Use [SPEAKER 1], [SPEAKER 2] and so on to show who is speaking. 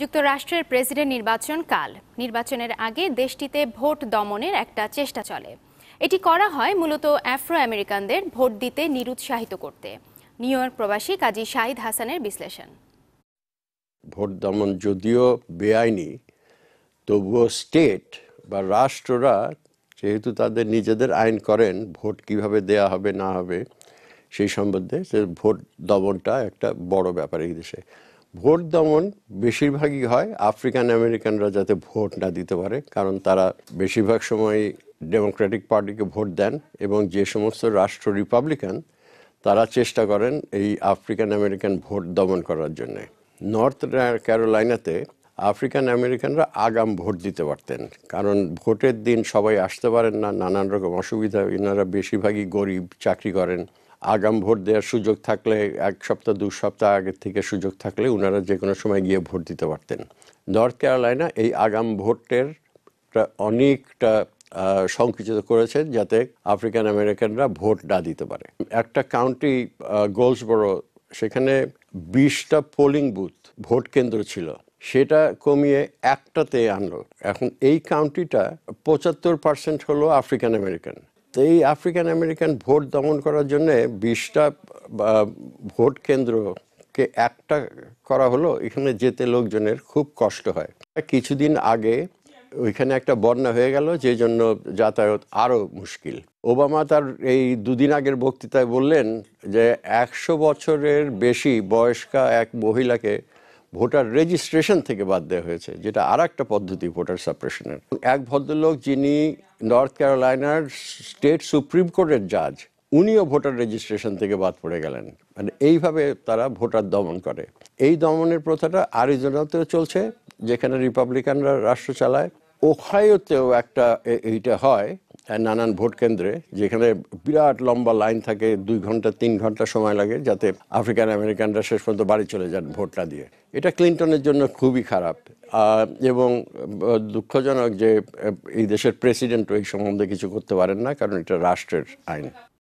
[SPEAKER 1] যুক্তরাষ্ট্রের প্রেসিডেন্ট নির্বাচন কাল নির্বাচনের আগে দেশটিতে ভোট দমনের একটা চেষ্টা চলে এটি করা হয় মূলত অ্যাফ্রো আমেরিকানদের ভোট দিতে নিরুৎসাহিত করতে নিউ ইয়র্ক প্রবাসী কাজী শাহিদ হাসানের বিশ্লেষণ
[SPEAKER 2] ভোট দমন যদিও বেআইনি তবুও স্টেট বা রাষ্ট্ররা যেহেতু তাদের নিজেদের আইন করেন ভোট কিভাবে দেয়া হবে না হবে সেই সম্বন্ধে ভোট দমনটা একটা বড় ব্যাপার এই দেশে ভোট দমন বেশিরভাগই হয় আফ্রিকান আমেরিকানরা যাতে ভোট না দিতে পারে কারণ তারা বেশিরভাগ সময় ডেমোক্রেটিক পার্টিকে ভোট দেন এবং যে সমস্ত রাষ্ট্র রিপাবলিকান তারা চেষ্টা করেন এই আফ্রিকান আমেরিকান ভোট দমন করার জন্যে নর্থ ক্যারোলাইনাতে আফ্রিকান আমেরিকানরা আগাম ভোট দিতে পারতেন কারণ ভোটের দিন সবাই আসতে পারেন না নানান রকম অসুবিধা এনারা বেশিরভাগই গরিব চাকরি করেন আগাম ভোট দেওয়ার সুযোগ থাকলে এক সপ্তাহ দু সপ্তাহ আগের থেকে সুযোগ থাকলে ওনারা যে কোনো সময় গিয়ে ভোট দিতে পারতেন নর্থ ক্যারোলাইনা এই আগাম ভোটের অনেকটা সংকুচিত করেছে যাতে আফ্রিকান আমেরিকানরা ভোট না দিতে পারে একটা কাউন্টি গোলসবড়ো সেখানে বিশটা পোলিং বুথ ভোট কেন্দ্র ছিল সেটা কমিয়ে একটাতে আনলো এখন এই কাউন্টিটা পঁচাত্তর পার্সেন্ট হলো আফ্রিকান আমেরিকান তো এই আফ্রিকান আমেরিকান ভোট দমন করার জন্যে বিশটা ভোট কেন্দ্রকে একটা করা হলো এখানে যেতে লোকজনের খুব কষ্ট হয় কিছুদিন আগে ওইখানে একটা বন্যা হয়ে গেল যে জন্য যাতায়াত আরও মুশকিল ওবামা তার এই দুদিন আগের বক্তৃতায় বললেন যে একশো বছরের বেশি বয়স্কা এক মহিলাকে ভোটার রেজিস্ট্রেশন থেকে বাদ দেওয়া হয়েছে যেটা আর একটা পদ্ধতি ভোটার সাপ্রেশনের এক ভদ্রলোক যিনি নর্থ ক্যারোলাইনার স্টেট সুপ্রিম কোর্টের জাজ উনিও ভোটার রেজিস্ট্রেশন থেকে বাদ পড়ে গেলেন মানে এইভাবে তারা ভোটার দমন করে এই দমনের প্রথাটা আরিজোনাতেও চলছে যেখানে রিপাবলিকানরা রাষ্ট্র চালায় ওখায়োতেও একটা এইটা হয় নানান ভোট কেন্দ্রে যেখানে বিরাট লম্বা লাইন থাকে দুই ঘন্টা তিন ঘন্টা সময় লাগে যাতে আফ্রিকান আমেরিকানরা শেষ পর্যন্ত বাড়ি চলে যান ভোটটা দিয়ে এটা ক্লিন্টনের জন্য খুবই খারাপ এবং দুঃখজনক যে এই দেশের প্রেসিডেন্টও এই সম্বন্ধে কিছু করতে পারেন না কারণ এটা রাষ্ট্রের আইন